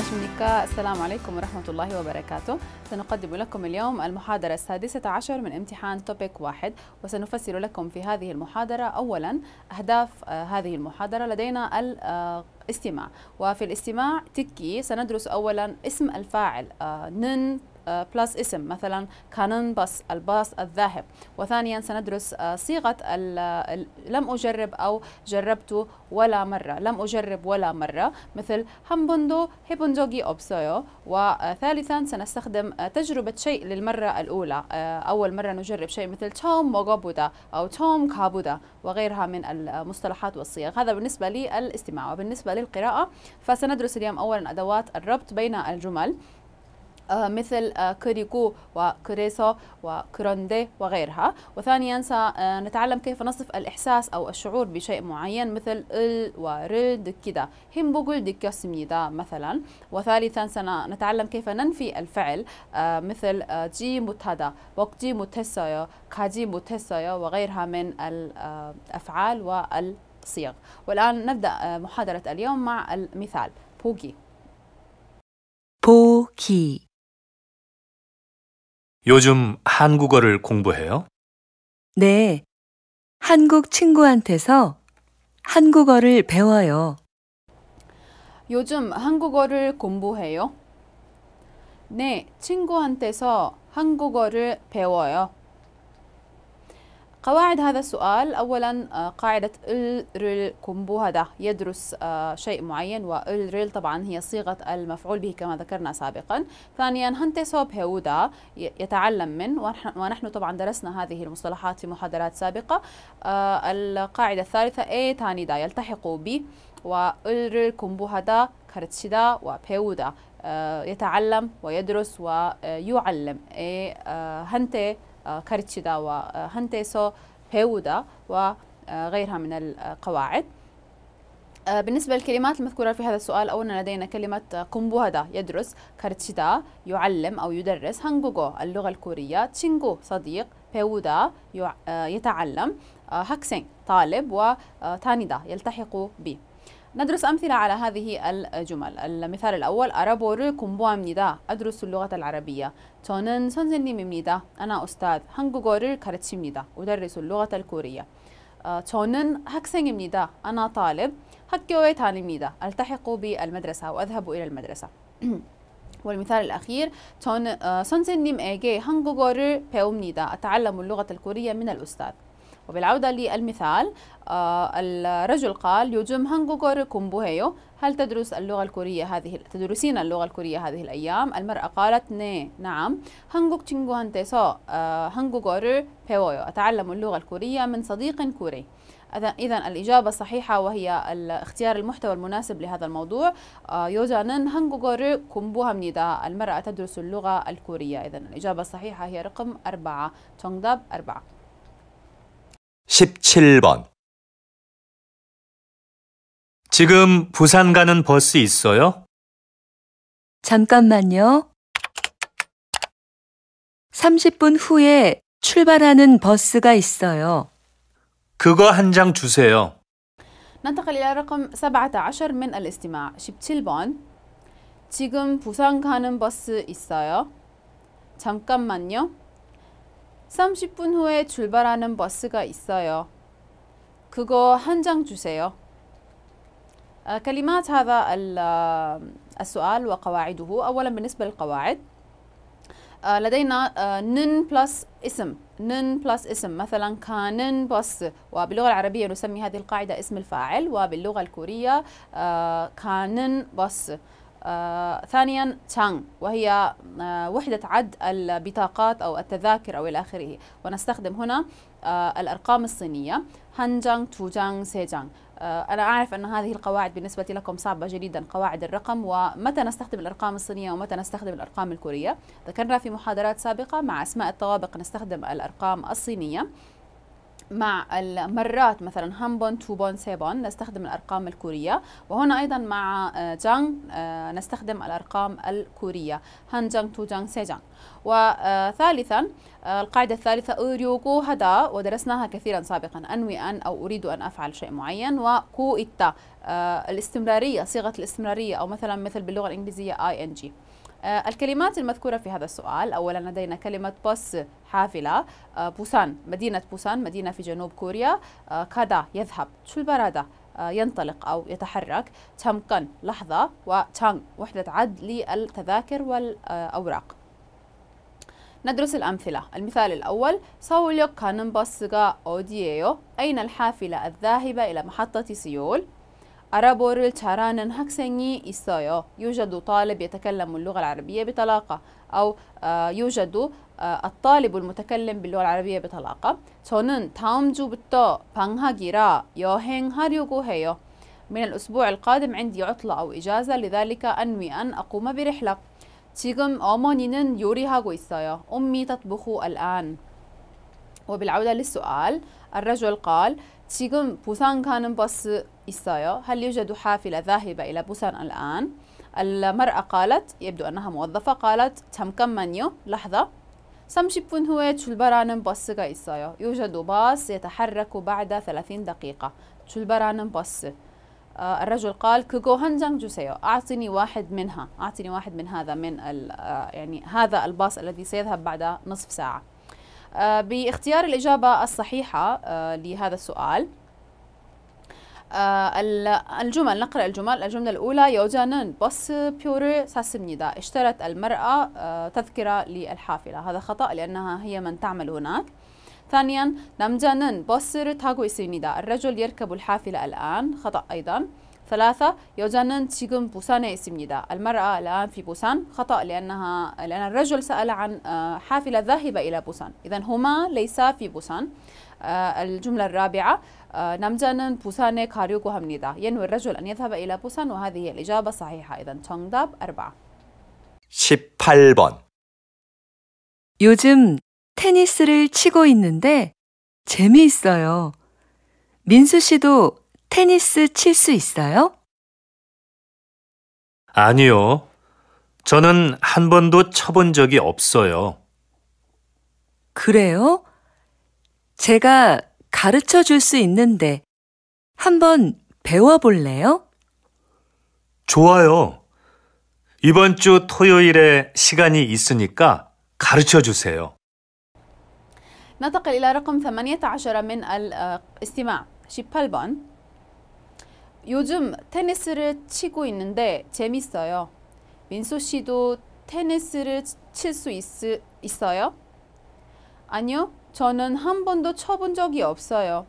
شملكا السلام عليكم ورحمة الله وبركاته سنقدم لكم اليوم المحاضرة السادسة عشر من امتحان توبيك واحد وسنفسر لكم في هذه المحاضرة أولا أهداف آه، هذه المحاضرة لدينا الاستماع وفي الاستماع تكي سندرس أولا اسم الفاعل آه، نن بلس آه، اسم مثلا بس الباص الذاهب وثانيا سندرس آه، صيغة لم أجرب أو جربت ولا مرة لم أجرب ولا مرة مثل همبندو هيبونجوغي أوبسويو وثالثا آه، سنستخدم تجربة شيء للمرة الأولى أول مرة نجرب شيء مثل توم موغوبودا أو توم كابودا وغيرها من المصطلحات والصيغ هذا بالنسبة للاستماع وبالنسبة للقراءة فسندرس اليوم أولا أدوات الربط بين الجمل آه، مثل آه، كريكو وكريسو وكروندي وغيرها وثانيا سنتعلم آه، كيف نصف الإحساس أو الشعور بشيء معين مثل ال ورل دكيدا همبوغل دكيوسميدا مثلا وثالثا سنتعلم كيف ننفي الفعل مثل جي متهدا وقجي متسايا كاجي متسايا وغيرها من الأفعال والصيغ والآن نبدأ محاضرة اليوم مع المثال بوكي بوكي 요즘 한국어를 공부해요? 네. 한국 친구한테서 한국어를 배워요. 요즘 한국어를 공부해요? 네, 친구한테서 한국어를 배워요. قواعد هذا السؤال أولا آه، قاعدة الريل كومبو هذا يدرس آه، شيء معين والريل طبعا هي صيغة المفعول به كما ذكرنا سابقا ثانيا هانتي سوب هودا يتعلم من ونحن طبعا درسنا هذه المصطلحات في محاضرات سابقة آه، القاعدة الثالثة أي تاني دا يلتحق ب والريل كومبو هذا كارتشيدا وبيودا يتعلم ويدرس ويعلم هانتي كارتشيدا اه، اه، وهنتيسو بيودا وغيرها اه، من القواعد بالنسبة للكلمات المذكورة في هذا السؤال أولا لدينا كلمة كومبوهدا يدرس كارتشيدا يعلم أو يدرس هانجوغو اللغة الكورية تشينغو صديق بيودا يتعلم هاكسين طالب وتانيدا يلتحق به ندرس أمثلة على هذه الجمل المثال الأول أرابور أمنيدا أدرس اللغة العربية سونزيني ميمنيدا أنا أستاذ 한국어를 가르칩니다 أدرس اللغة الكورية 저는 آه، 학생입니다 أنا طالب هاكيوي 다닙니다 ألتحق بالمدرسة وأذهب إلى المدرسة والمثال الأخير 저는 선생님에게 한국어를 بيومنيدا أتعلم اللغة الكورية من الأستاذ وبالعودة للمثال آه، الرجل قال يوجم هانغوغور كومبوهيو هل تدرس اللغة الكورية هذه تدرسين اللغة الكورية هذه الأيام؟ المرأة قالت ني نعم 한국 نعم. سو 한국어를 آه، بيويو أتعلم اللغة الكورية من صديق كوري إذا الإجابة الصحيحة وهي اختيار المحتوى المناسب لهذا الموضوع آه، يوجانن 한국어를 공부합니다 المرأة تدرس اللغة الكورية إذا الإجابة الصحيحة هي رقم أربعة تونغداب أربعة 17번 지금 부산 가는 버스 있어요? 잠깐만요. 30분 후에 출발하는 버스가 있어요. 그거 한 장 주세요. ننتقل إلى رقم 17 من الاستماع 17번 지금 부산 가는 버스 있어요? 잠깐만요. 30분 후에 출발하는 버스가 있어요. 그거 한 장 주세요. كلمات هذا السؤال وقواعده أولا بالنسبة للقواعد لدينا نن بلس اسم نن بلس اسم مثلا كانن بس وباللغة العربية نسمي هذه القاعدة اسم الفاعل وباللغة الكورية كانن بس آه، ثانيا تشانغ وهي آه، وحدة عد البطاقات أو التذاكر أو إلى آخره ونستخدم هنا آه، الأرقام الصينية هانجانغ توجانغ سيجانغ أنا أعرف أن هذه القواعد بالنسبة لكم صعبة جدا قواعد الرقم ومتى نستخدم الأرقام الصينية ومتى نستخدم الأرقام الكورية ذكرنا في محاضرات سابقة مع أسماء الطوابق نستخدم الأرقام الصينية مع المرات مثلا هامبون توبون سيبون نستخدم الأرقام الكورية وهنا أيضا مع جان آه، آه، نستخدم الأرقام الكورية هان تو جان سي جان وثالثا القاعدة الثالثة أوريوكو هدا ودرسناها كثيرا سابقا أنوي أن أو أريد أن أفعل شيء معين وكو إتا آه، الاستمرارية صيغة الاستمرارية أو مثلا مثل باللغة الإنجليزية ING آه، الكلمات المذكورة في هذا السؤال أولا لدينا كلمة بوس حافلة آه، بوسان مدينة بوسان مدينة في جنوب كوريا كادا يذهب شو البرادة ينطلق أو يتحرك تمكن لحظة وتانغ وحدة عد للتذاكر والأوراق ندرس الأمثلة المثال الأول 서울역 كانن بوس غا أين الحافلة الذاهبة إلى محطة سيول؟ أرابور 잘하는 학생이 있어요. يوجد طالب يتكلم اللغة العربية بطلاقة أو آه، يوجد آه، الطالب المتكلم باللغة العربية بطلاقة. 저는 다음 주부터 방학이라 여행하려고 해요. من الأسبوع القادم عندي عطلة أو إجازة لذلك أنوي أن أقوم برحلة. 지금 어머니는 요리하고 있어요. أمي تطبخ الآن. وبالعودة للسؤال الرجل قال 지금 부산 가는 버스 있어요 هل يوجد حافلة ذاهبة إلى 부산 الآن المرأة قالت يبدو أنها موظفة قالت 잠깐만요 لحظة 30분 후에 출발하는 버스가 있어요 يوجد باص يتحرك بعد 30 دقيقة 출발하는 버스 آه، الرجل قال كوكو هنجان جوسيو أعطني واحد منها أعطني واحد من هذا من آه، يعني هذا الباص الذي سيذهب بعد نصف ساعة آه، باختيار الإجابة الصحيحة آه، لهذا السؤال آه، الجمل نقرأ الجمل الجملة الأولى بس بيور ساسمنيدا اشترت المرأة تذكرة للحافلة هذا خطأ لأنها هي من تعمل هناك ثانيا نمجانن بس تاغو اسمنيدا الرجل يركب الحافلة الآن خطأ أيضا ثلاثة يوجانن 지금 부산에 있습니다 المرأة الآن في 부산 خطأ لأنها لأن الرجل سأل عن حافلة ذاهبة إلى 부산 إذا هما ليسا في 부산 الجملة الرابعة 남자는 부산에 가려고 합니다 ينوي الرجل أن يذهب إلى 부산 وهذه هي الإجابة الصحيحة إذا 정답 أربعة 18번 요즘 테니스를 치고 있는데 재미있어요. 민수 씨도 테니스 칠 수 있어요? 아니요. 저는 한 번도 쳐본 적이 없어요. 그래요? 제가 가르쳐 줄 수 있는데 한 번 배워볼래요? 좋아요. 이번 주 토요일에 시간이 있으니까 가르쳐 주세요. ن ت ق ل إلى رقم 18 من الاستماع. ش ي ب 요즘 테니스를 치고 있는데 재밌어요. 민소 씨도 테니스를 칠 수 있어요? 아니요, 저는 한 번도 쳐본 적이 없어요.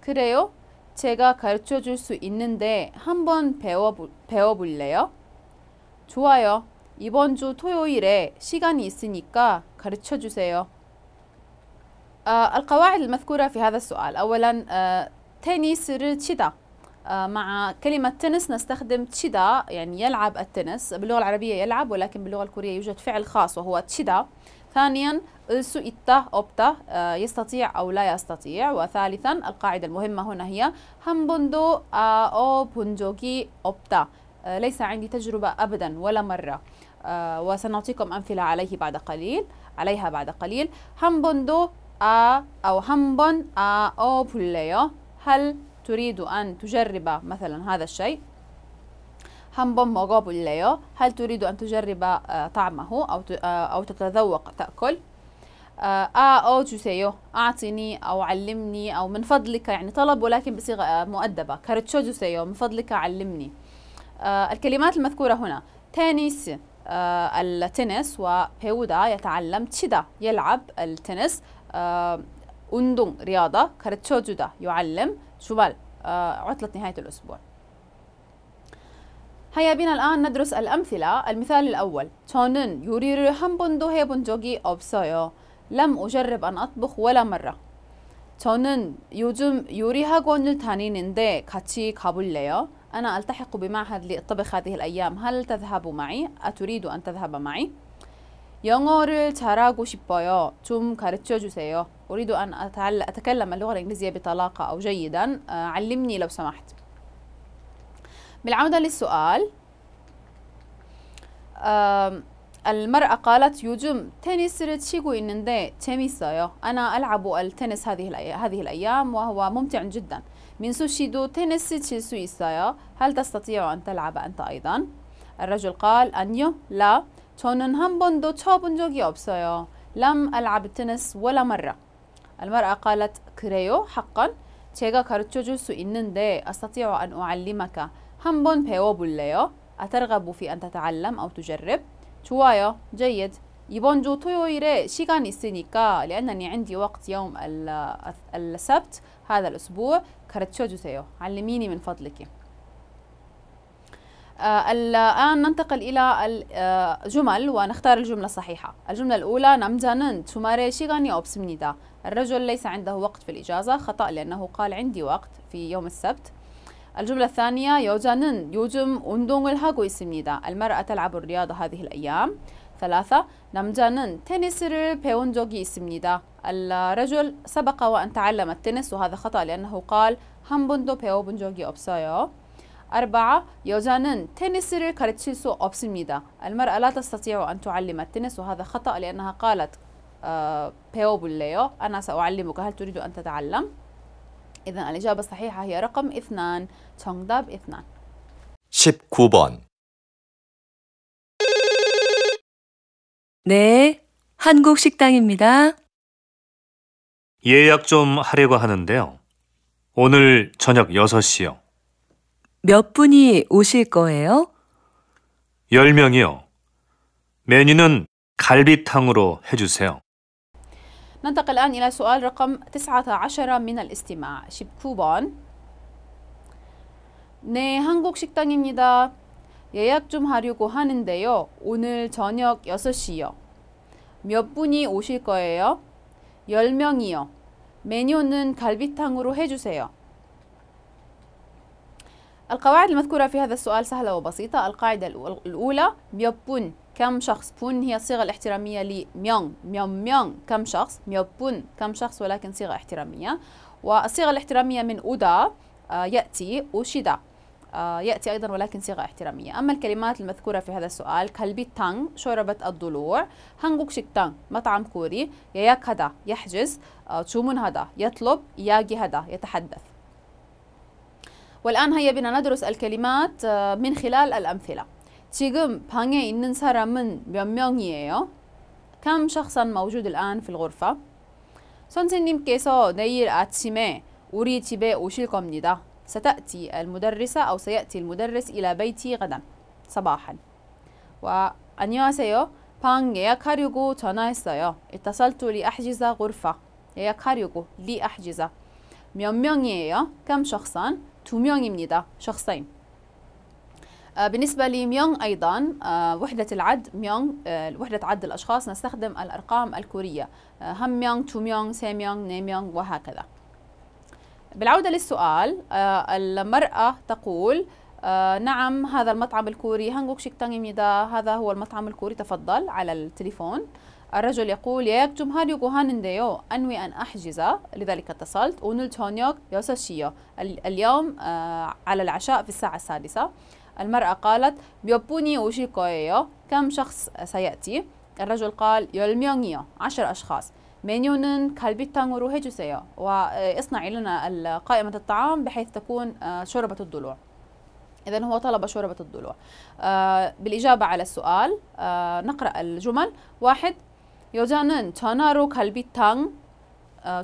그래요? 제가 가르쳐 줄 수 있는데 한 번 배워, 볼래요 좋아요. 이번 주 토요일에 시간이 있으니까 가르쳐 주세요. القواعد المذكورة في هذا السؤال أولا 테니스를 치다 آه، مع كلمة تنس نستخدم تشيدا يعني يلعب التنس باللغة العربية يلعب ولكن باللغة الكورية يوجد فعل خاص وهو تشيدا ثانيا السو إتا أوبتا آه، يستطيع أو لا يستطيع وثالثا القاعدة المهمة هنا هي همبندو آه، أو بونجوكي أوبتا ليس عندي تجربة أبدا ولا مرة وسنعطيكم أمثلة عليه بعد قليل عليها بعد قليل همبندو أو همبن أو بوليو هل تريد أن تجرب مثلا هذا الشيء 한번 먹어볼래요? هل تريد أن تجرب آه، طعمه أو آه، أو تتذوق تأكل؟ آه، أو جوسيو أعطني أو علمني أو من فضلك يعني طلب ولكن بصيغة مؤدبة كارتشو جوسيو من فضلك علمني الكلمات المذكورة هنا تنس التنس وبيودا يتعلم تشيدا يلعب التنس أندون رياضة كارتشو جودا يعلم شوال آه، عطلة نهاية الأسبوع هيا بنا الآن ندرس الأمثلة المثال الأول 저는 요리를 한 번도 해본 적이 없어요 لم أجرب أن أطبخ ولا مرة 저는 요즘 요리 학원을 다니는데 같이 가볼래요? أنا ألتحق بمعهد للطبخ هذه الأيام هل تذهب معي؟ أتريد أن تذهب معي؟ 영어를 잘하고 싶어요. 좀 가르쳐 주세요. أريد أن أتكلم اللغة الإنجليزية بطلاقة أو جيدا. آه، علمني لو سمحت. بالعودة للسؤال. المرأة قالت 요즘 테니스를 تشيكو 있는데 재밌어요. أنا ألعب التنس هذه هذه الأيام وهو ممتع جدا. سوشي دو تنس 수 있어요. هل تستطيع أن تلعب أنت أيضا؟ الرجل قال أنيو لا. 저는 한 번도 쳐본 적이 없어요. لم ألعب التنس ولا مرة. المرأة قالت 그래요? حقا? 제가 가르쳐 줄 수 있는데 أستطيع أن أعلمك. 한번 배워볼래요? أترغب في أن تتعلم أو تجرب؟ 좋아요. جيد. 이번 주 토요일에 시간 있으니까 لأنني عندي وقت يوم السبت هذا الأسبوع 가르쳐 주세요. علميني من فضلك. آه، الآن ننتقل إلى الجمل آه، ونختار الجملة الصحيحة الجملة الأولى نمجانن تماري شيغاني أوبسمنيدا الرجل ليس عنده وقت في الإجازة خطأ لأنه قال عندي وقت في يوم السبت الجملة الثانية يوجانن يوجم 운동을 الهاغو إسمنيدا المرأة تلعب الرياضة هذه الأيام ثلاثة نمجانن تنسر بيونجوغي إسمنيدا الرجل سبق وأن تعلم التنس وهذا خطأ لأنه قال هامبوندو 번도 배워본 적이 أربعة يوجانن 테니스를 가르칠 수 없습니다. المرأة لا تستطيع أن تعلم التنس وهذا خطأ لأنها قالت 배워볼래요? أنا سأعلمك هل تريد أن تتعلم؟ إذا الإجابة الصحيحة هي رقم اثنان 정답 اثنان 19번 네, 한국 식당입니다. 예약 좀 하려고 하는데요. 오늘 저녁 6시요. 몇 분이 오실 거예요? 1명이요 메뉴는 갈비탕으로 해주세요. ننتقل الآن إلى سؤال رقم 19 من الاستماع 십구번 네, 한국 식당입니다. 예약 좀 하려고 하는데요. 오늘 저녁 6시요. 몇 분이 오실 거예요? 10명이요. 메뉴는 갈비탕으로 해주세요. القواعد المذكورة في هذا السؤال سهلة وبسيطة القاعدة الأولى ميوبون كم شخص بون هي الصيغة الاحترامية لميون ميون ميون كم شخص ميوبون كم شخص ولكن صيغة احترامية والصيغة الاحترامية من أودا آه، يأتي أوشيدا آه، يأتي أيضا ولكن صيغة احترامية أما الكلمات المذكورة في هذا السؤال كلبي تانغ شوربة الضلوع هانغوك تانغ مطعم كوري ياك هذا يحجز آه، تشومون هذا يطلب ياجي هذا يتحدث والآن هيا بنا ندرس الكلمات آه، من خلال الأمثلة 지금 방에 있는 사람은 몇 명이에요? كم شخصا موجود الآن في الغرفة? 선생님께서 내일 아침에 우리 집에 오실 겁니다. ستأتي المدرسة أو سيأتي المدرس إلى بيتي غدا صباحا وأن녕하세요 방 예약하려고 전화했어요 اتصلت لأحجز غرفة 예약하려고 لأحجز 몇 명이에요? كم شخصا? 두 명입니다 شخصين بالنسبة لميونغ أيضا وحدة العد ميونغ اه، وحدة عد الأشخاص نستخدم الأرقام الكورية اه، هم ميونغ تو ميونغ سي ميونغ ني ميونغ وهكذا بالعودة للسؤال اه، المرأة تقول نعم هذا المطعم الكوري هانغوك شيك تانغيميدا هذا هو المطعم الكوري تفضل على التليفون الرجل يقول 예약 هاريو 하려고 أنوي أن أحجز لذلك اتصلت ونلت هونيوك يوساشيو اليوم آه، على العشاء في الساعة السادسة المرأة قالت بيوبوني وشي كويو كم شخص سيأتي الرجل قال يولميونيو عشر أشخاص 메뉴는 갈비탕으로 해주세요 واصنعي لنا قائمة الطعام بحيث تكون آه، شوربة الضلوع إذا هو طلب شوربة الضلوع آه، بالإجابة على السؤال نقرأ الجمل واحد 여자는 전화로 갈비탕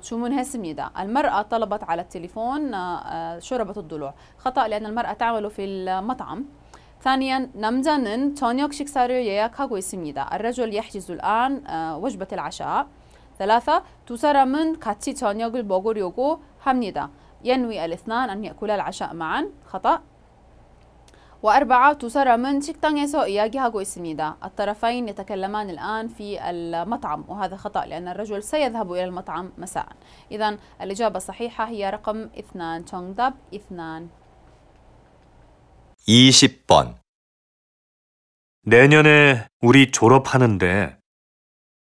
주문했습니다. المرأة طلبت على التليفون شوربة الضلوع خطأ لأن المرأة تعمل في المطعم ثانيا 남자는 저녁 식사를 예약하고 있습니다. الرجل يحجز الآن وجبة العشاء ثلاثة 두 사람은 같이 저녁을 먹으려고 합니다. ينوي الاثنان أن يأكلا العشاء معا خطأ وأربعة تسرى من إياجي هاغو إسميدا الطرفين يتكلمان الآن في المطعم وهذا خطأ لأن الرجل سيذهب إلى المطعم مساء إذا الإجابة الصحيحة هي رقم اثنان داب اثنان 20번 내년에 우리 졸업하는데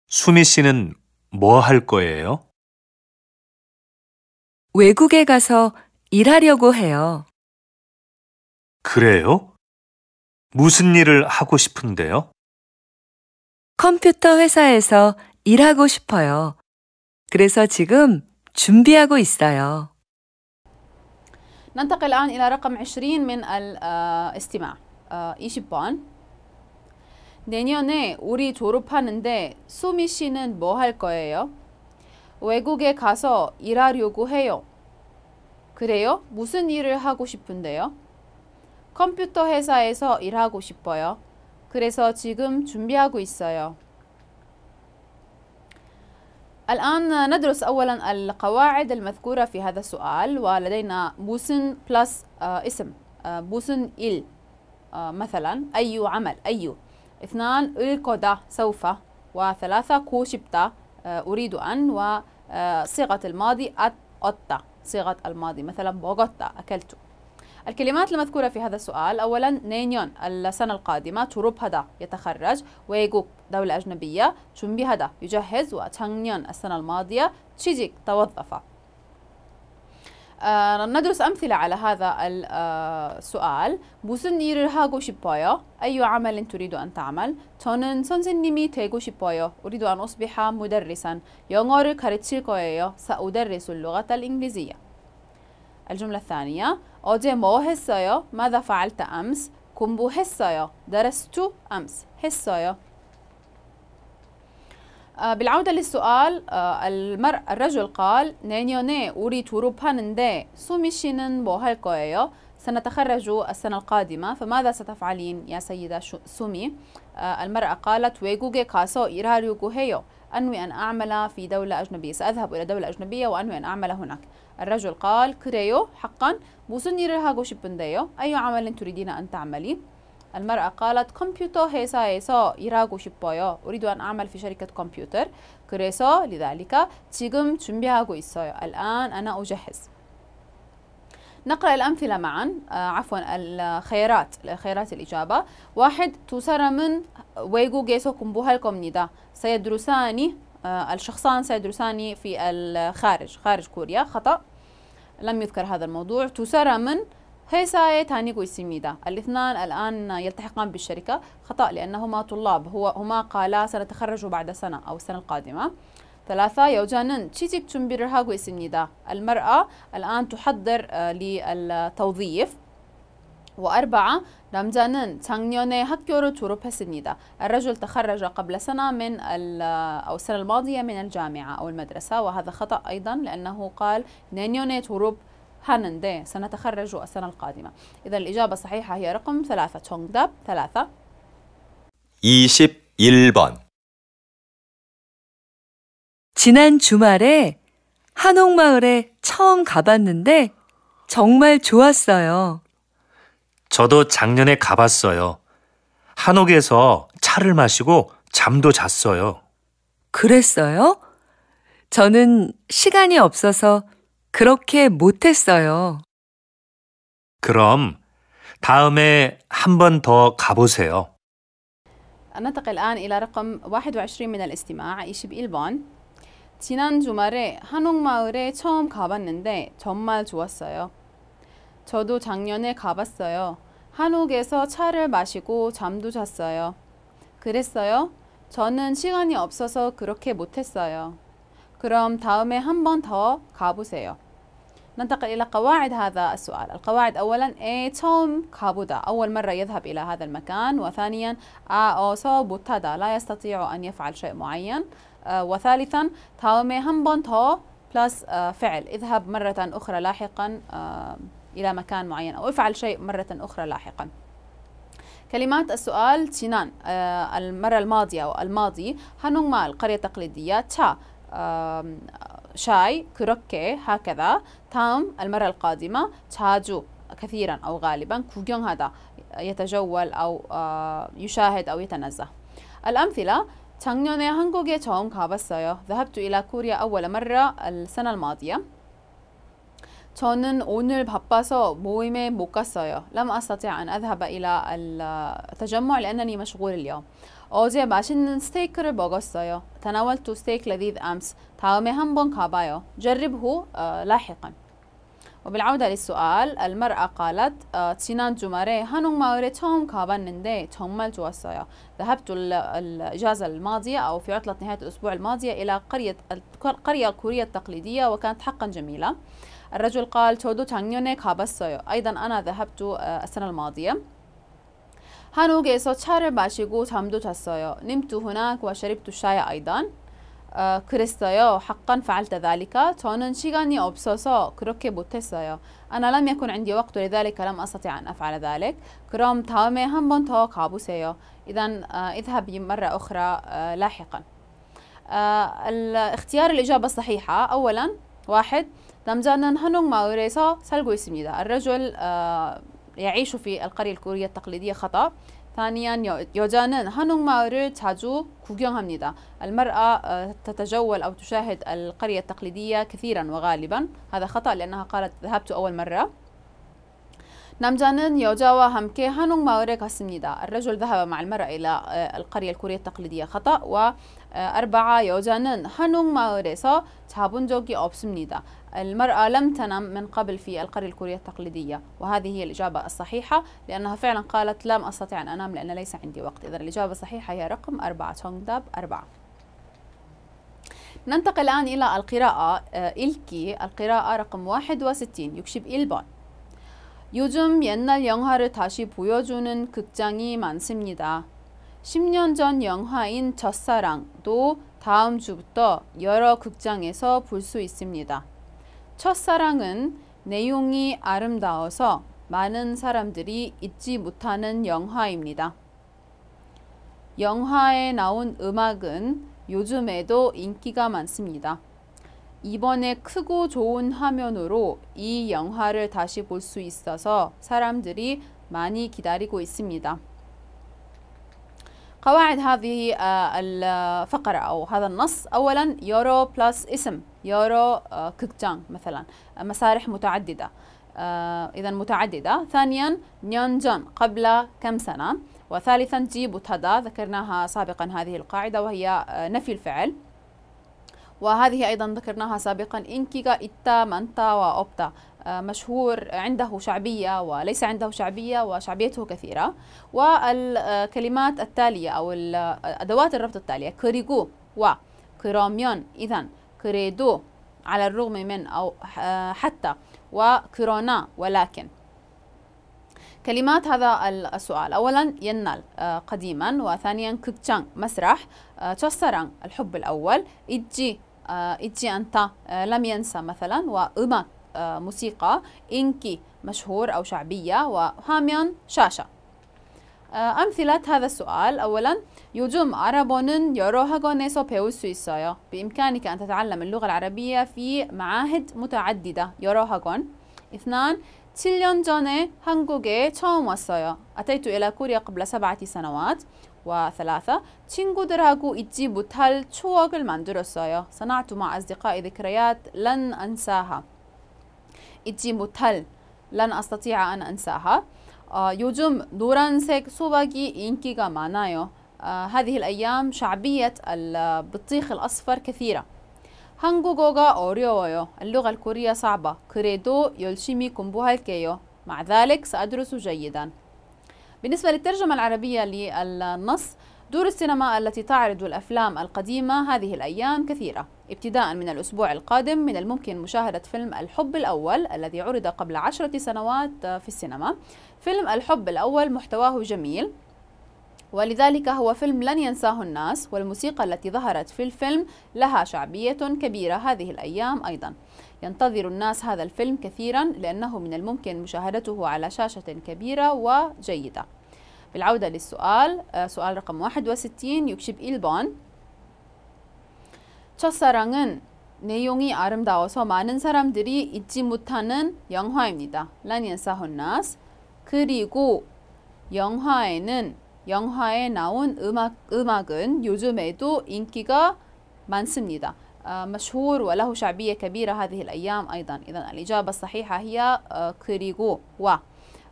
수미 씨는 뭐 할 거예요? 외국에 가서 일하려고 해요. 그래요? 무슨 일을 하고 싶은데요? 컴퓨터 회사에서 일하고 싶어요. 그래서 지금 준비하고 있어요. ننتقل الآن إلى رقم 20 من الاستماع. 이0번 내년에 우리 졸업하는데 수미 씨는 뭐 할 거예요? 외국에 가서 일하려고 해요. 그래요? 무슨 일을 하고 싶은데요? 컴퓨터 회사에서 일하고 싶어요. 그래서 지금 준비하고 있어요. الآن ندرس أولا القواعد المذكورة في هذا السؤال ولدينا بوسن بلس آه، اسم بوسن آه، إل آه، مثلا أي عمل أي اثنان الكودا سوف وثلاثة كوشبتا أريد أن وصيغة الماضي أت أتا صيغة الماضي مثلا بوغوتا أكلت الكلمات المذكورة في هذا السؤال أولا نينيون السنة القادمة تروب هذا يتخرج ويجوك دولة أجنبية تنبي هذا يجهز وتانيون السنة الماضية تشيجيك توظف آه ندرس أمثلة على هذا السؤال آه، بوسن 일을 하고 싶어요? أي عمل تريد أن تعمل? تونن 저는 선생님이 되고 싶어요. أريد أن أصبح مدرسا. 영어를 가르칠 거예요. سأدرس اللغة الإنجليزية. الجملة الثانية 어제 뭐 했어요? 마다 فعلت أمس? 공부했어요. درست أمس. 했어요. بالعودة للسؤال المر الرجل قال 내년에 우리 졸업하는데 수미 씨는 뭐할 سنتخرج السنة القادمة فماذا ستفعلين يا سيدة سومي؟ المرأة قالت ويجوجي كاسو 일하려고 해요. أنوي أن أعمل في دولة أجنبية سأذهب إلى دولة أجنبية وأنوي أن أعمل هناك الرجل قال كريو حقا رهاجو شبنديو أي عمل تريدين أن تعملي المرأة قالت كمبيوتر 회사에서 일하고 싶어요. أريد أن أعمل في شركة كمبيوتر. كريسا لذلك تيغم 준비하고 있어요. الآن أنا أجهز. نقرأ الأمثلة معا آه، عفوا الخيارات خيارات الإجابة واحد من ويغو جيسو كمبوها الكومنيدا سيدرسان آه، الشخصان سيدرسان في الخارج خارج كوريا خطأ لم يذكر هذا الموضوع توسرمن هيساي تانيكو سيميدا الاثنان الآن يلتحقان بالشركة خطأ لأنهما طلاب هو هما قالا سنتخرج بعد سنة أو السنة القادمة ثلاثة يوجانن تشيجيك 준비를 하고 있습니다 المرأة الآن تحضر آه، للتوظيف وأربعة 남자는 작년에 학교를 졸업했습니다. الرجل تخرج قبل سنة من آه، أو السنة الماضية من الجامعة أو المدرسة وهذا خطأ أيضا لأنه قال 내년에 هانن دي سنتخرج السنة القادمة. إذا الإجابة الصحيحة هي رقم ثلاثة. 정답 ثلاثة. 21번 지난 주말에 한옥마을에 처음 가봤는데 정말 좋았어요. 저도 작년에 가봤어요. 한옥에서 차를 마시고 잠도 잤어요. 그랬어요? 저는 시간이 없어서 그렇게 못했어요. 그럼 다음에 한 번 더 가보세요. ننتقل 21 م 지난 주말에 한옥마을에 처음 가봤는데 정말 좋았어요. 저도 작년에 가봤어요. 한옥에서 차를 마시고 잠도 잤어요. 그랬어요? 저는 시간이 없어서 그렇게 못했어요. 그럼 다음에 한 번 더 가보세요. ننتقل إلى قواعد هذا السؤال القواعد أولا A توم كابودا أول مرة يذهب إلى هذا المكان وثانيا A also بوتادا لا يستطيع أن يفعل شيء معين آه، وثالثا تاومي بون تو بلس آه، فعل اذهب مرة أخرى لاحقا آه، إلى مكان معين أو افعل شيء مرة أخرى لاحقا كلمات السؤال تينان المرة الماضية أو الماضي هنوما مال قرية تقليدية شاي كروكي هكذا تام المرة القادمة تاجو كثيرا أو غالبا كوجيون هذا يتجول أو يشاهد أو يتنزه الأمثلة 작년에 한국에 처음 가봤어요. ذهبت إلى كوريا أول مرة السنة الماضية. 저는 오늘 바빠서 모임에 못 갔어요. لم أستطع أن أذهب إلى التجمع لأنني مشغول اليوم. 어제 맛있는 스테이크를 먹었어요. تناولت ستيك لذيذ أمس. 다음에 한번 가봐요. جربه لاحقا. وبالعودة للسؤال المرأة قالت 지난 주말에 한옥마을에 처음 가봤는데 정말 좋았어요 ذهبت الإجازة الماضية أو في عطلة نهاية الأسبوع الماضية إلى قرية القرية الكورية التقليدية وكانت حقا جميلة الرجل قال 저도 작년에 가봤어요 أيضا أنا ذهبت آه، السنة الماضية 한옥에서 차를 마시고 잠도 잤어요. نمت هناك وشربت الشاي أيضا. 그랬어요. حقا فعلت ذلك. 저는 시간이 없어서 그렇게 못했어요. 아나 لم يكن عندي وقت لذلك لم أستطع أن أفعل ذلك. 그럼 다음에 한번 더 가보세요. 일단 اذهبي مرة أخرى لاحقا. الاختيار الإجابة الصحيحة أولا واحد 남자는 한옥 마을에서 살고 있습니다. الرجل يعيش في القرية الكورية التقليدية خطأ. ثانيا 여자는 한옥마을을 자주 구경합니다. المرأة تتجول أو تشاهد القرية التقليدية كثيرا وغالبا هذا خطأ لأنها قالت ذهبت أول مرة يوجاوا همكي هانونغ ماوري 갔습니다. الرجل ذهب مع المرأة إلى القرية الكورية التقليدية خطأ أربعة 여자는 한옥마을에서 자본 적이 없습니다. المرأة لم تنم من قبل في القرية الكورية التقليدية وهذه هي الإجابة الصحيحة لأنها فعلا قالت لم أستطيع أن أنام لأن ليس عندي وقت إذا الإجابة الصحيحة هي رقم أربعة تونغداب أربعة ننتقل الآن إلى القراءة آه، إلكي القراءة رقم 61 يكشب إلبون 요즘 옛날 영화를 다시 보여주는 극장이 많습니다. 10년 전 영화인 첫사랑도 다음 주부터 여러 극장에서 볼 수 있습니다. 첫사랑은 내용이 아름다워서 많은 사람들이 잊지 못하는 영화입니다. 영화에 나온 음악은 요즘에도 인기가 많습니다. 이번에 크고 좋은 화면으로 이 영화를 다시 볼 수 있어서 사람들이 많이 기다리고 있습니다. قواعد هذه آه، الفقرة أو هذا النص أولا يورو بلس اسم يورو آه، كوكتانغ مثلا مسارح متعددة آه، إذا متعددة ثانيا نيونجون قبل كم سنة وثالثا جي بوتادا ذكرناها سابقا هذه القاعدة وهي نفي الفعل وهذه أيضا ذكرناها سابقا إنكيغا إتا مانتا وأوبتا آه، مشهور عنده شعبية وليس عنده شعبية وشعبيته كثيرة والكلمات التالية أو أدوات الربط التالية كريغو و كروميون إذا كريدو على الرغم من أو آه، حتى وكرونا ولكن كلمات هذا السؤال أولا ينال آه، قديما وثانيا كتشان مسرح تشسران الحب الأول إجي آه، إتشي أنت آه، لم ينسى مثلا وإما آه، موسيقى إنكي مشهور أو شعبية وهاميون شاشة أمثلة هذا السؤال أولا يجوم عربون 여러 학원에서 배울 수 بإمكانك أن تتعلم اللغة العربية في معاهد متعددة 여러 학원 اثنان 7년 전에 한국에 처음 왔어요. أتيت إلى كوريا قبل سبعة سنوات وثلاثة 친구들하고 잊지 못할 추억을 만들었어요. صنعت مع أصدقائي ذكريات لن أنساها. 잊지 못할 لن أستطيع أن أنساها. 어, 요즘 노란색 소박이 인기가 많아요. 어, هذه الأيام شعبية البطيخ الأصفر كثيرة. 한국어가 어려워요. اللغة الكورية صعبة. 그래도 열심히 공부할게요. مع ذلك سأدرس جيداً. بالنسبة للترجمة العربية للنص دور السينما التي تعرض الأفلام القديمة هذه الأيام كثيرة ابتداء من الأسبوع القادم من الممكن مشاهدة فيلم الحب الأول الذي عرض قبل عشرة سنوات آه، في السينما فيلم الحب الأول محتواه جميل ولذلك هو فيلم لن ينساه الناس والموسيقى التي ظهرت في الفيلم لها شعبية كبيرة هذه الأيام أيضا ينتظر الناس هذا الفيلم كثيرا لأنه من الممكن مشاهدته على شاشة كبيرة وجيدة بالعودة للسؤال آه، سؤال رقم 61 60 1번 첫사랑은 내용이 아름다워서 많은 사람들이 잊지 못하는 영화입니다. 라니엔사헌나스 그리고 영화에는 영화에 나온 음악 음악은 요즘에도 인기가 많습니다. مشهور وله شعبية كبيرة هذه الأيام أيضا إذا الإجابة الصحيحة هي كريغو آه، و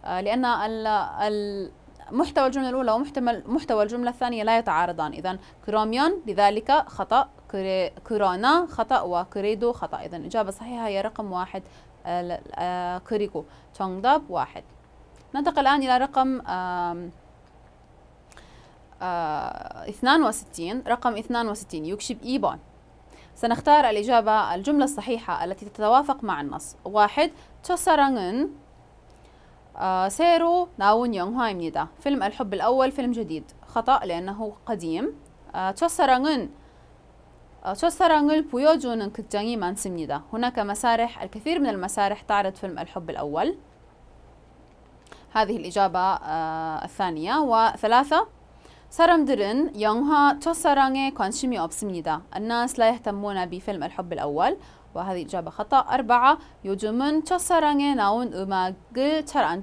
آه، لأن ال ال محتوى الجملة الأولى ومحتوى الجملة الثانية لا يتعارضان إذا كروميون لذلك خطأ كورونا خطأ وكريدو خطأ إذا الإجابة الصحيحة هي رقم واحد آه، كريكو تونغداب واحد ننتقل الآن إلى رقم آه، اثنان وستين رقم اثنان وستين يكشب إيبون سنختار الإجابة الجملة الصحيحة التي تتوافق مع النص واحد تسرنن آه، سيرو ناون يونغهايمنيدا فيلم الحب الأول فيلم جديد خطأ لأنه قديم آه، 첫사랑은 آه، 첫사랑을 보여주는 كتجاني مانسمنيدا هناك مسارح الكثير من المسارح تعرض فيلم الحب الأول هذه الإجابة الثانية وثلاثة 사람들은 영화 تشوسرانغي كونشيمي أوبسمنيدا الناس لا يهتمون بفيلم الحب الأول وهذه إجابة خطأ أربعة 요즘은 첫사랑에 나온 음악을 잘안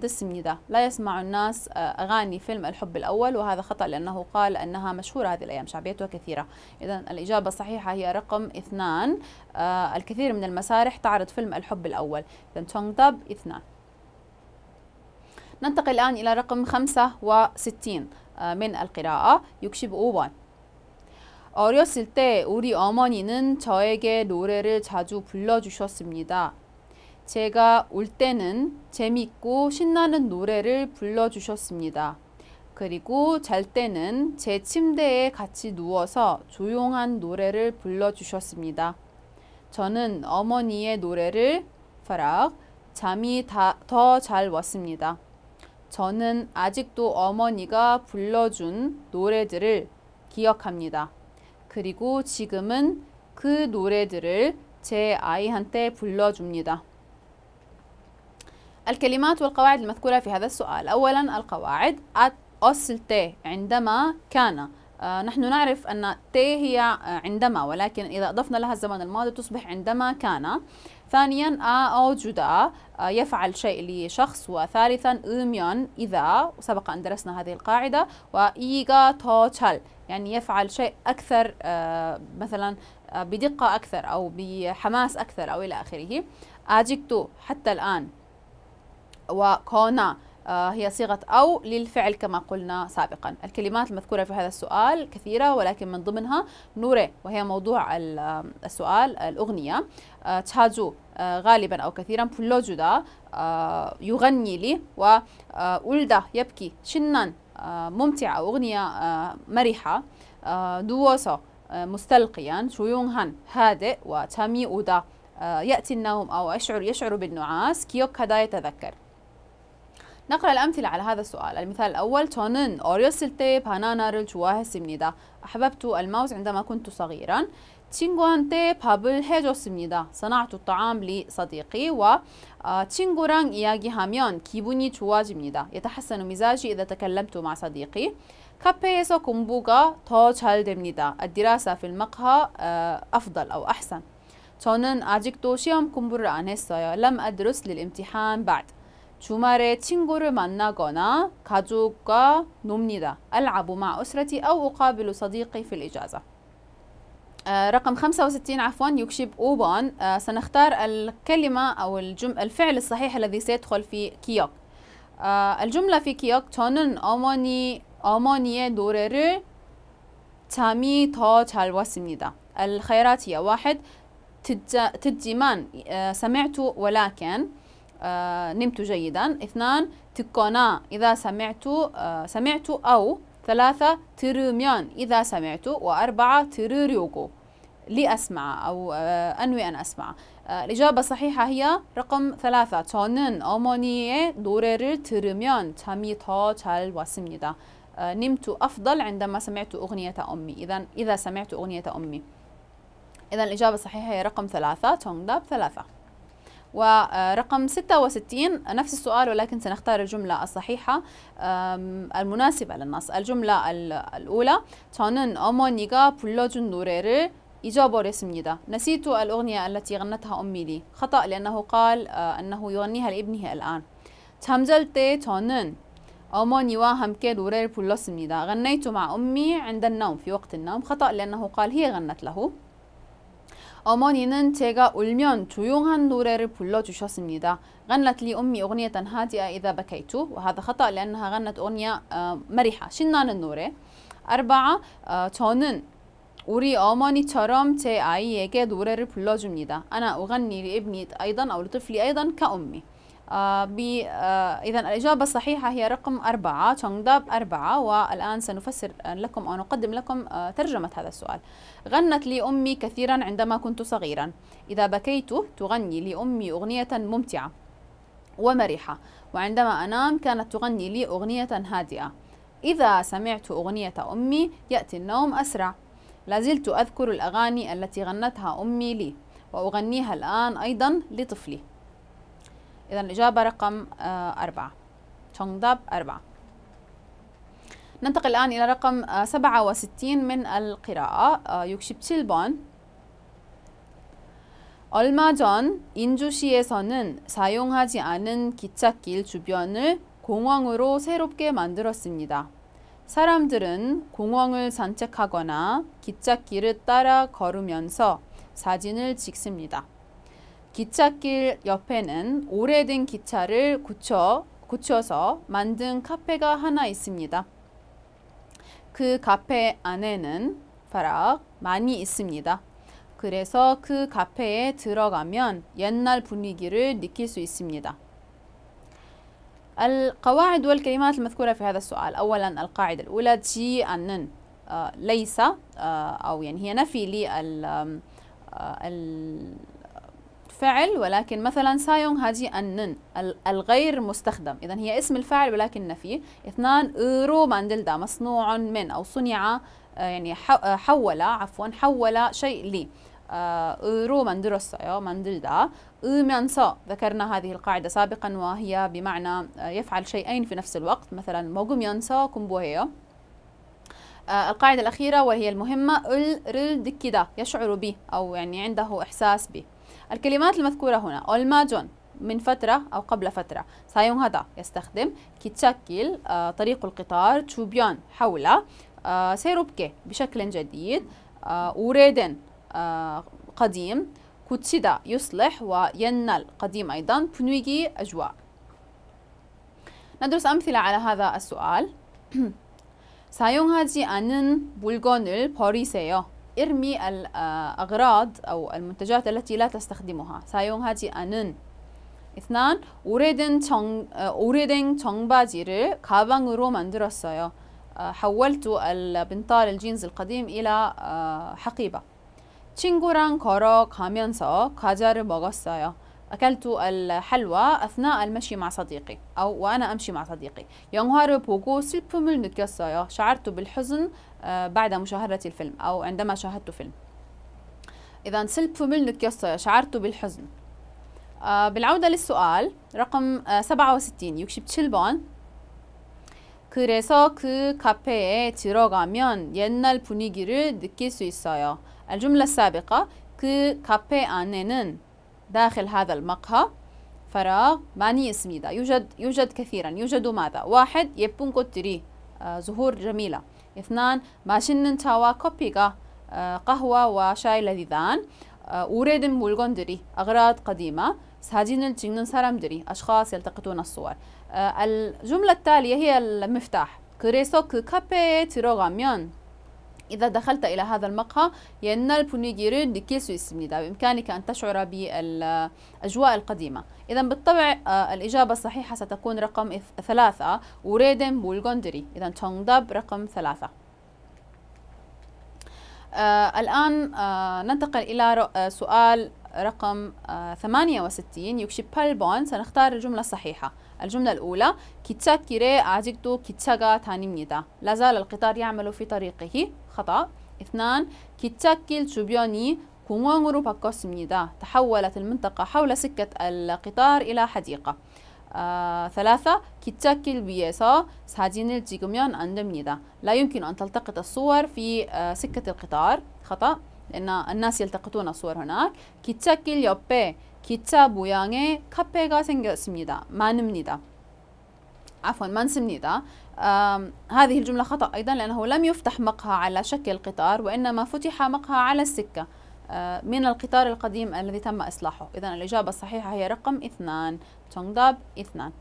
لا يسمع الناس آه، أغاني فيلم الحب الأول وهذا خطأ لأنه قال أنها مشهورة هذه الأيام شعبيتها كثيرة إذا الإجابة الصحيحة هي رقم اثنان آه، الكثير من المسارح تعرض فيلم الحب الأول إذا تونغدب اثنان ننتقل الآن إلى رقم 65 آه، من القراءة يكشب أوبان 어렸을 때 우리 어머니는 저에게 노래를 자주 불러주셨습니다. 제가 올 때는 재밌고 신나는 노래를 불러주셨습니다. 그리고 잘 때는 제 침대에 같이 누워서 조용한 노래를 불러주셨습니다. 저는 어머니의 노래를 파락, 잠이 더 잘 왔습니다. 저는 아직도 어머니가 불러준 노래들을 기억합니다. 그리고 지금은 그 노래들을 제 아이한테 불러줍니다. الكلمات والقواعد المذكورة في هذا السؤال أولا القواعد أصل ت عندما كان آه، نحن نعرف أن ت هي عندما ولكن إذا أضفنا لها الزمن الماضي تصبح عندما كان ثانيا آ أو جدا يفعل شيء لشخص وثالثا إميون إذا سبق أن درسنا هذه القاعدة وإيغا توتشال يعني يفعل شيء أكثر مثلا بدقة أكثر أو بحماس أكثر أو إلى آخره أجيكتو حتى الآن وكونا آه، هي صيغة أو للفعل كما قلنا سابقا الكلمات المذكورة في هذا السؤال كثيرة ولكن من ضمنها نوري وهي موضوع آه، السؤال الأغنية آه، تشاجو غالبا أو كثيرا بلوجودا يغني لي وولدا يبكي شنان ممتعة أغنية مرحة دووسو مستلقيا شويونهان هادئ وتامي أودا يأتي النوم أو أشعر يشعر بالنعاس كيوك هذا يتذكر نقرأ الأمثلة على هذا السؤال المثال الأول تونن 어렸을 때 바나나를 سمنيدا أحببت الموز عندما كنت صغيرا بابل هيجو سمنيدا صنعت الطعام لصديقي و 친구랑 آه، هاميون كيبوني 좋아집니다. يتحسن مزاجي إذا تكلمت مع صديقي. 카페에서 공부가 تو 잘 됩니다. الدراسة في المقهى آه، أفضل أو أحسن. 저는 아직도 시험 공부를 안 했어요. لم أدرس للامتحان بعد. 주말에 친구를 만나거나 가족과 놉니다. ألعب مع أسرتي أو أقابل صديقي في الإجازة. آه، رقم 65 عفوا يكشب أوبون آه، سنختار الكلمة أو الجم... الفعل الصحيح الذي سيدخل في كيوك آه، الجملة في كيوك 저는 어머니 어머니의 노래를 잠이 더 잘 왔습니다. الخيرات هي واحد 듣지만 سمعت ولكن آه، نمت جيدا اثنان تكونا إذا سمعت آه، سمعت أو ثلاثة ترميان إذا سمعت وأربعة تروريوكو لأسمع أو آه، أنوي أن أسمع الإجابة الصحيحة هي رقم ثلاثة تونن 어머니의 노래를 들으면 تامي تو تال 왔습니다 نمت أفضل عندما سمعت أغنية أمي إذا إذا سمعت أغنية أمي إذا الإجابة الصحيحة هي رقم ثلاثة تونغداب ثلاثة ورقم 66 نفس السؤال ولكن سنختار الجملة الصحيحة المناسبة للنص الجملة الأولى 저는 어머니가 불러준 노래를 잊어버렸습니다. نسيت الأغنية التي غنتها أمي لي. خطأ لأنه قال أه، أنه يغنيها لابنه الآن. 잠잘 때 저는 어머니와 함께 노래를 불렀습니다. غنيت مع أمي عند النوم في وقت النوم. خطأ لأنه قال هي غنت له. 어머니는 제가 울면 조용한 노래를 불러주셨습니다. غنت لي أمي أغنية هادئة إذا بكيت وهذا خطأ لأنها غنت أغنية آه، مرحة 신나는 노래 أربعة آه، 저는 우리 어머니처럼 제 아이에게 노래를 불러줍니다. أنا أغني لابني أيضا أو لطفلي أيضا كأمي آه، آه، إذا الإجابة الصحيحة هي رقم أربعة تشونغداب أربعة والآن سنفسر آه، لكم أو نقدم لكم ترجمة هذا السؤال غنت لي أمي كثيرا عندما كنت صغيرا إذا بكيت تغني لي أمي أغنية ممتعة ومرحة وعندما أنام كانت تغني لي أغنية هادئة إذا سمعت أغنية أمي يأتي النوم أسرع لازلت أذكر الأغاني التي غنتها أمي لي وأغنيها الآن أيضا لطفلي إذا الإجابة رقم أربعة 정답 أربعة ننتقل الآن إلى رقم 67 من القراءة 67번 얼마 전 인주시에서는 사용하지 않은 기찻길 주변을 공원으로 새롭게 만들었습니다. 사람들은 공원을 산책하거나 기찻길을 따라 걸으면서 사진을 찍습니다. 기찻길 옆에는 오래된 기차를 고쳐 고쳐서 만든 카페가 하나 있습니다. 그 카페 안에는 바락 많이 있습니다. 그래서 그 카페에 들어가면 옛날 분위기를 느낄 수 있습니다. القواعد والكلمات المذكورة في هذا السؤال أولا القاعدة الأولى جي أنن ليس أو يعني هي نفي لل فعل ولكن مثلا سايونغ هاجي أنن الغير مستخدم إذا هي اسم الفاعل ولكن نفي اثنان إيرو ماندلدا مصنوع من أو صنع آه، يعني آه، حول عفوا حول شيء لي آه، رو ماندروسايو ماندلدا ذكرنا هذه القاعدة سابقا وهي بمعنى يفعل شيئين في نفس الوقت مثلا 먹으면서 공부해요 القاعدة الأخيرة وهي المهمة ال رل يشعر به أو يعني عنده إحساس به الكلمات المذكورة هنا أولماجون من فترة أو قبل فترة سايون هذا يستخدم كيتشاكيل آه، طريق القطار تشوبيون حول آه، سيروبكي بشكل جديد أوريدن آه، وريدن قديم كوتشيدا يصلح وينال قديم أيضا بنويجي أجواء ندرس أمثلة على هذا السؤال 사용하지 않은 물건을 버리세요. ارمي الأغراض آه، أو المنتجات التي لا تستخدمها هاتي أنن اثنان 오래된 정, آه، 오래된 정바지를 가방으로 만들었어요 آه، حولت البنطال الجينز القديم إلى حقيبة 친구랑 걸어가면서 과자를 먹었어요 أكلت الحلوى أثناء المشي مع صديقي أو وأنا أمشي مع صديقي 영화를 보고 슬픔을 느꼈어요 شعرت بالحزن آه، بعد مشاهدة الفيلم أو عندما شاهدت فيلم إذا سلب منك يسطا شعرت بالحزن آه، بالعودة للسؤال رقم 67 يكشب تشلبون 그래서 그 카페에 들어가면 옛날 분위기를 느낄 수 있어요. الجملة السابقة 그 카페 안에는 داخل هذا المقهى فراغ ماني اسمي ده يوجد يوجد كثيرا يوجد ماذا واحد يبون كوتري آه زهور جميله اثنان ماشينن تاوا 커피가 آه، قهوة وشاي لذيذان 오래된 آه، 물건들이 أغراض قديمة 사진을 찍는 사람들이 أشخاص يلتقطون الصور آه، الجملة التالية هي المفتاح 그래서 그 카페에 들어가면 إذا دخلت إلى هذا المقهى ينال بونيجيرين لكيسو السمنيدا بإمكانك أن تشعر بالأجواء القديمة إذا بالطبع آه، الإجابة الصحيحة ستكون رقم ثلاثة وريدن بولغوندري إذا تونغداب رقم ثلاثة آه الآن آه ننتقل إلى آه، سؤال رقم آه 68 يكشي بالبون سنختار الجملة الصحيحة الجملة الأولى 기차 길에 아직도 기차가 لا زال القطار يعمل في طريقه خطأ اثنان كيتاكي تشوبيوني 공원으로 바꿨습니다. تحولت المنطقة حول سكة القطار إلى حديقة. آه، ثلاثة كيتاكي를 위해서 사진을 찍으면 안 됩니다. لا يمكن أن تلتقط الصور في آه، سكة القطار خطأ لأن الناس يلتقطون الصور هناك. كيتا키를 옆에 기차 모양의 카페가 생겼습니다. 많습니다. عفوا من سمنيدا هذه الجملة خطأ أيضا لأنه لم يفتح مقهى على شكل قطار وإنما فتح مقهى على السكة آه، من القطار القديم الذي تم إصلاحه إذا الإجابة الصحيحة هي رقم اثنان تونغداب اثنان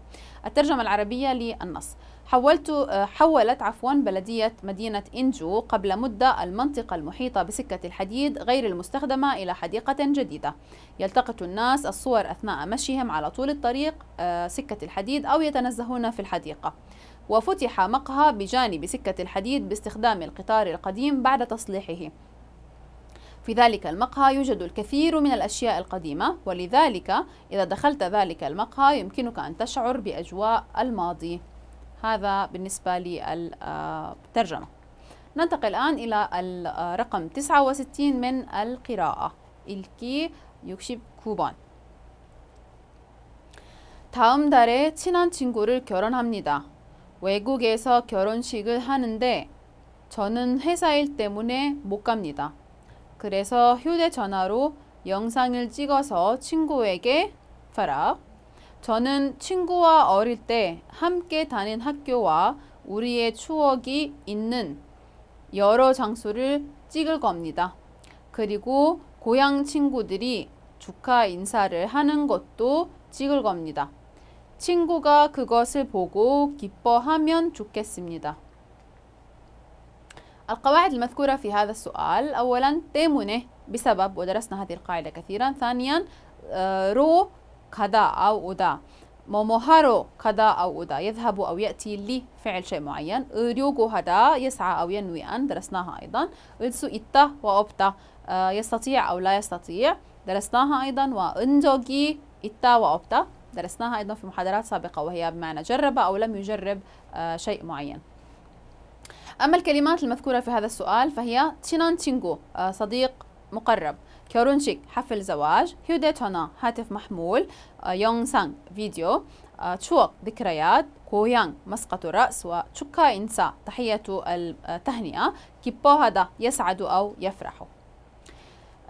الترجمة العربية للنص حولت آه، حولت عفوا بلدية مدينة إنجو قبل مدة المنطقة المحيطة بسكة الحديد غير المستخدمة إلى حديقة جديدة يلتقط الناس الصور أثناء مشيهم على طول الطريق آه، سكة الحديد أو يتنزهون في الحديقة وفتح مقهى بجانب سكة الحديد باستخدام القطار القديم بعد تصليحه في ذلك المقهى يوجد الكثير من الأشياء القديمة ولذلك إذا دخلت ذلك المقهى يمكنك أن تشعر بأجواء الماضي هذا بالنسبة للترجمة ننتقل الآن إلى الرقم 69 من القراءة 읽기 69번 다음 달에 친한 친구를 결혼합니다. 외국에서 결혼식을 하는데 저는 회사일 때문에 못 갑니다. 그래서 휴대전화로 영상을 찍어서 친구에게 파라 저는 친구와 어릴 때 함께 다닌 학교와 우리의 추억이 있는 여러 장소를 찍을 겁니다. 그리고 고향 친구들이 축하 인사를 하는 것도 찍을 겁니다. 친구가 그것을 보고 기뻐하면 좋겠습니다. القواعد المذكورة في هذا السؤال أولا 때문에 بسبب ودرسنا هذه القاعدة كثيرا ثانيا رو كدا أو أدا موموهارو كدا أو أدا يذهب أو يأتي لفعل شيء معين ريوغو هذا يسعى أو ينوي أن درسناها أيضا إلسو إتا وأبتا آه، يستطيع أو لا يستطيع درسناها أيضا وإنجوغي إتا وأبتا درسناها أيضا في محاضرات سابقة وهي بمعنى جرب أو لم يجرب آه، شيء معين أما الكلمات المذكورة في هذا السؤال فهي تشينان تشينغو آه، صديق مقرب 결혼식 حفل زواج 휴대전화 هاتف محمول 영상 فيديو 추억 ذكريات 고향 مسقط الرأس وشكا إنسا تحية التهنئة 기뻐하다 يسعد أو يفرح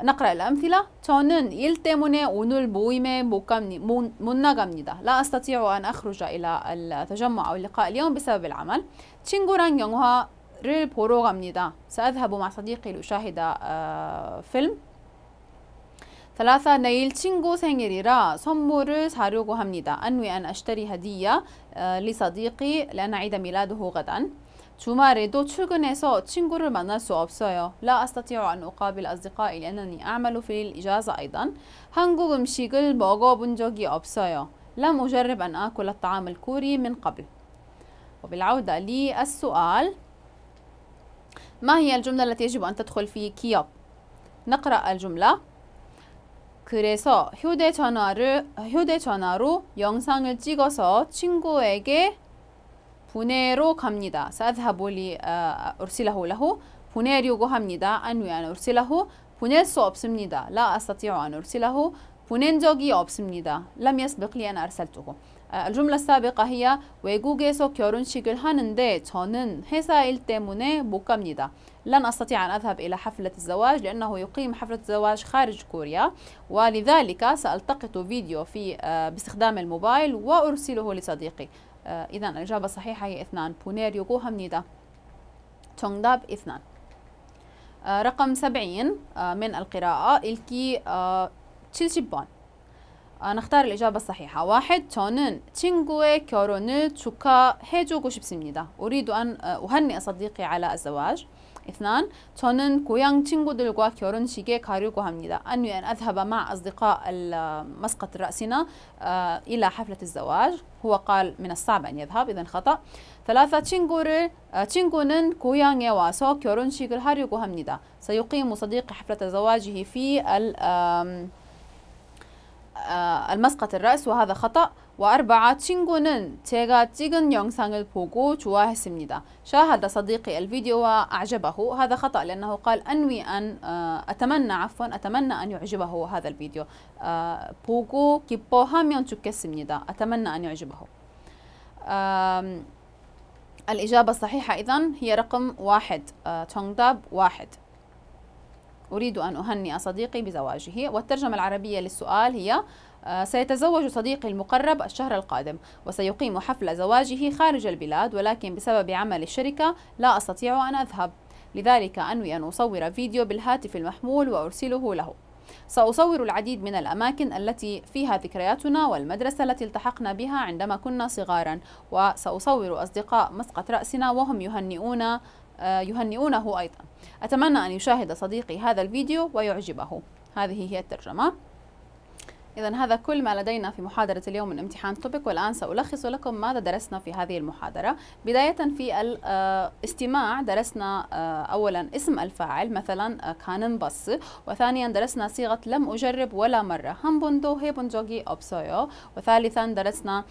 نقرأ الأمثلة 저는 일 때문에 오늘 모임에 못, 갑니, 못, 못 나갑니다 لا أستطيع أن أخرج إلى التجمع أو اللقاء اليوم بسبب العمل 친구랑 영화를 보러 갑니다 سأذهب مع صديقي لأشاهد فيلم ثلاثة نيل 친구 생일이라 선물을 사려고 합니다. أنوي أن أشتري هدية لصديقي لأن عيد ميلاده غدا. 주말에도 출근해서 친구를 만날 수 없어요. لا أستطيع أن أقابل أصدقائي لأنني أعمل في الإجازة أيضا. 한국 음식을 먹어본 적이 없어요. لم أجرب أن آكل الطعام الكوري من قبل. وبالعودة للسؤال ما هي الجملة التي يجب أن تدخل في كيوب؟ نقرأ الجملة 그래서 휴대전화를 아, 휴대전화로 영상을 찍어서 친구에게 보내러 갑니다. 사드하볼리 u r s i l a 보내려고 합니다. 안위 안 u r s i 보낼 수 없습니다. لا أستطيع أن أ 보낸 적이 없습니다. لم يسبق لي أن أ ر الجملة السابقة هي 외국에서 결혼식을 하는데 저는 회사일 때문에 못 갑니다. لن أستطيع أن أذهب إلى حفلة الزواج لأنه يقيم حفلة الزواج خارج كوريا ولذلك سألتقط فيديو في آه، باستخدام الموبايل وأرسله لصديقي آه، إذا الإجابة الصحيحة هي اثنان بونير يوغوهامنيدا 정답 اثنان آه، رقم سبعين من القراءة الكي 70 نختار الإجابة الصحيحة واحد تونن تشينغوي كورونو تشوكا هيجوكو 싶습니다 أريد أن أهنئ صديقي على الزواج اثنان 저는 고향 친구들과 결혼식에 가려고 합니다. أنوي أن أذهب مع أصدقاء مسقط رأسنا إلى حفلة الزواج. هو قال من الصعب أن يذهب إذا خطأ. ثلاثة 친구를 친구는 고향에 와서 결혼식을 하려고 합니다. سيقيم صديقي حفلة زواجه في المسقط الرأس وهذا خطأ وأربعة 친구는 제가 찍은 영상을 보고 좋아했습니다 شاهد صديقي الفيديو وأعجبه هذا خطأ لأنه قال أنوي أن أتمنى عفوا أتمنى أن يعجبه هذا الفيديو هاميون 기뻐하면 좋겠습니다 أتمنى أن يعجبه الإجابة الصحيحة إذن هي رقم واحد داب واحد أريد أن أهنئ صديقي بزواجه والترجمة العربية للسؤال هي آه، سيتزوج صديقي المقرب الشهر القادم وسيقيم حفل زواجه خارج البلاد ولكن بسبب عمل الشركة لا أستطيع أن أذهب لذلك أنوي أن أصور فيديو بالهاتف المحمول وأرسله له سأصور العديد من الأماكن التي فيها ذكرياتنا والمدرسة التي التحقنا بها عندما كنا صغارا وسأصور أصدقاء مسقط رأسنا وهم يهنئون آه، يهنئونه أيضا أتمنى أن يشاهد صديقي هذا الفيديو ويعجبه هذه هي الترجمة إذا هذا كل ما لدينا في محاضرة اليوم من امتحان توبك والآن سألخص لكم ماذا درسنا في هذه المحاضرة بداية في الاستماع آه، درسنا آه، أولا اسم الفاعل مثلا آه، كانن بس وثانيا درسنا صيغة لم أجرب ولا مرة هم بندو هي بندوغي أوبسويو وثالثا درسنا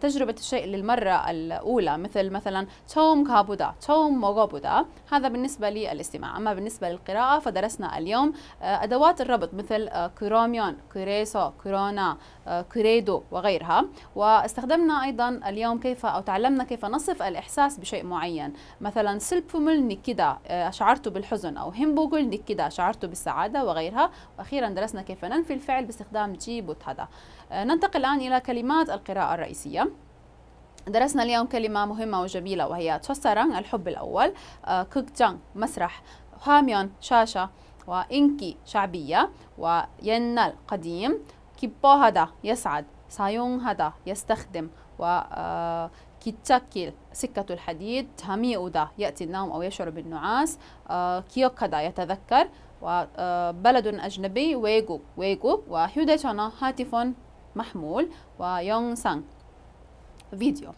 تجربة الشيء للمرة الأولى مثل مثلا توم كابودا توم موغابودا هذا بالنسبة للاستماع أما بالنسبة للقراءة فدرسنا اليوم أدوات الربط مثل كروميون كريسو جرانا آه، كريدو وغيرها واستخدمنا أيضا اليوم كيف أو تعلمنا كيف نصف الإحساس بشيء معين مثلا سلبومل نكدا آه، شعرت بالحزن أو هيمبوغل نكدا شعرت بالسعادة وغيرها وأخيرا درسنا كيف ننفي الفعل باستخدام جي بوتهدا آه، ننتقل الآن إلى كلمات القراءة الرئيسية درسنا اليوم كلمة مهمة وجميلة وهي تشسران الحب الأول كوكجان مسرح هاميون شاشة وإنكي شعبية وينال قديم كيبو هذا يسعد سايون هذا يستخدم و آه، كيتاكل سكة الحديد تامي أودا يأتي النوم أو يشعر بالنعاس كيوك آه، كيوكدا يتذكر وبلد آه، أجنبي ويغوك ويغوك وهيوديتونا هاتف محمول ويونغ سان فيديو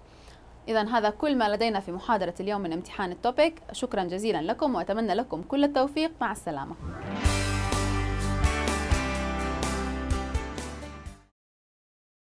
إذا هذا كل ما لدينا في محاضرة اليوم من امتحان التوبيك شكرا جزيلا لكم وأتمنى لكم كل التوفيق مع السلامة